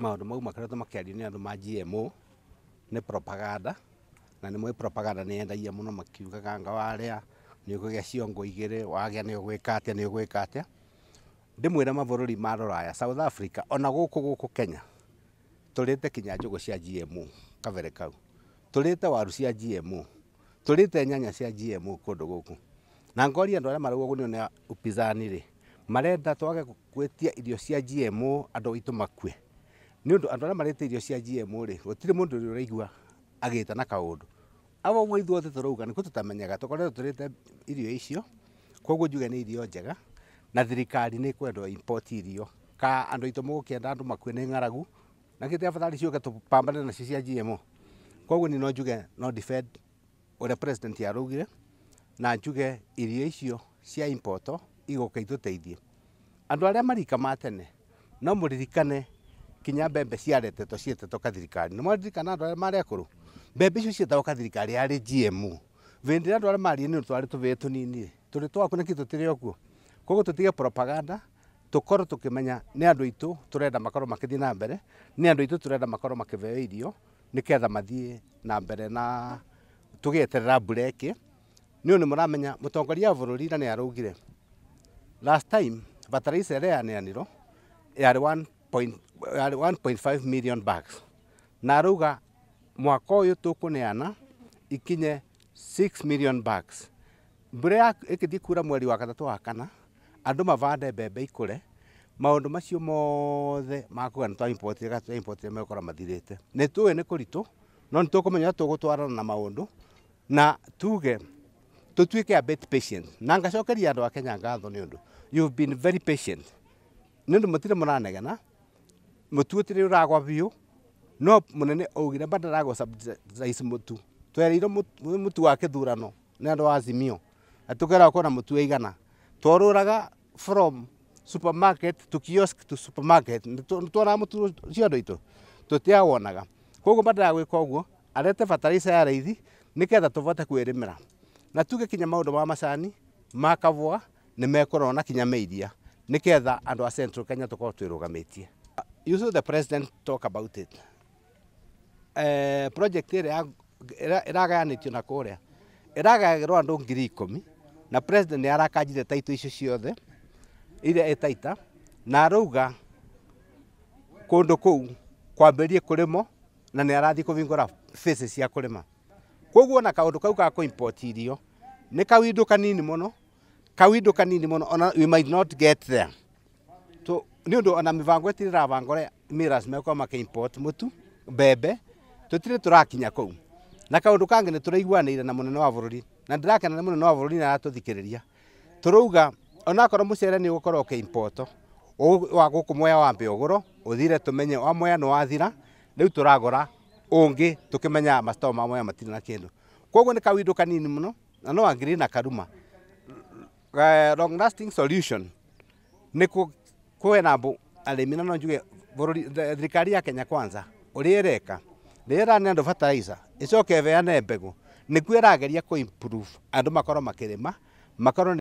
maundu mau makoretwo makiario ni andu ma GMO ni propaganda na ni mwe propaganda ni yendagia muno makiugaga nga waria ni ukugia ciongo igiri wagia ni ugwika atia ni ugwika atia ndimwira mabũrũri ma rũraya South Africa ona gũkũ gũkũ Kenya tũrĩte kinya njũgũ cia GMO kavere kau tũrĩte waru cia GMO tũrĩte nyanya cia GMO kũndũ gũkũ na ngoria andũ arĩa marauga nĩ ona upinzani rĩ marenda twage gwĩtia irio cia GMO andũ aitũ makue nä å ndå andå arä a marä te irio cia GMO rä gũtirä må ndå rä å raigua agä ta na kaå ndå aba guo ithuothe tå ni nä kuo tå tamenyaga irio icio koguo njuge ni irio njega na thirikari ni kwendo import irio ka ando aitå må gå andu makwe ni ng'aragu na gä tä abathari ciå ke tå pambane nacio cia GMO koguo ni no njuge no defend ore president ya rugire na njuge irio icio cia importo igo itå teithie andå aria marika matene no muririkane kinya mbembe ciaretetwo to kathirikari nä mwaririkana andå arä a marä akå rå mbembe icio cietagwo kathirikari ari gmo vä ndä rä a andå arä a marä nä twarä tå bä tå ninire tå rä twaku nä kä tå tä rä okuo koguo tå propaganda tukorwo tukimenya ni andu itu turenda makorwo makithi na mbere ni andu itu turenda makorwo makiveo irio ni ketha mathie na mbere na tugieterera mbura ni uni muramenya mutongoria wa bururi na ni araugire last time fertilizer iria yaneanirwo yarĩ 1.0 1.5 million bags na ruga mwaka uyu tukuneana ikinye 6 million bags mbura ikithii kura mweri wa gatatu wa kana andu mavande mbembe ikure maundu macio mothe makuga nitwa importire gatwa importire megukora mathirite nituwe ni kuritu no nitukumenya tugutwarana na maundu na tuge tutuike a bit patient na ngacokeria andu a Kenya ngatho ni undu you've been very patient ni undu mutire muranegena mutu utiri ragwa biu no munene augire badala go subsidize mutu twereirwo mutu wa kithurano ni andu wa azimio atukera kona mutu igana raga from supermarket to kiosk to supermarket nitwonaga mutu cio andu itu tutiawonaga koguo badala gwika uguo arete fertilizer ya raithi nigetha tuvote kwirimira na tuge kinya maundu ma macani ma kavua nimekorwo na kinya meiria nigetha andu a central kenya tukorwo twirugametie you saw the president talk about it uh, project ĩrĩa ĩragayanĩtio na kũrĩa ĩragayagĩrwo andũ ngiri ikũmi na president nĩ arakanjire taito icio ciothe iria ĩtaita na arauga kũndũ kũu kwambĩrie kũrĩmo na nĩ arathiĩ kũvingũra bĩci cia kũrĩma koguo ona kaũndũ kau ga kũimport irio nĩ kawindũ kanini mũno kawindũ kanini mũno ona we might not get there nä å ndå ona mä bango ä tirä rabangoå mekorwo makä mutu mbembe tå tirä tå rakinya kå u na kaå ndå kangä nä tå raiguanä ire na må nene wa bå rå ri na ndä rakena nä må nene wa bå rå ri na aratå thikä rä ria tå rauga onakorwo må cere nä å gå korwo kä mpoto wa gå kå mwoya wambe å gå ro å thire tå menye wa mwoya nä wathira rä u tå ragora å ngä tå kä menya mato ma mwoya matirä na kä ndå koguo nä kawindå kanini må no na no angä rä na karuma eh, long lasting solution nä kå kuwe na mbu arimi na no njuge thirikari ya Kenya kwanza uria ereka riria iraneana ndo fertilizer icoke iveane mbegu nikuo irageria ku improve andu makorwo makirima makorwo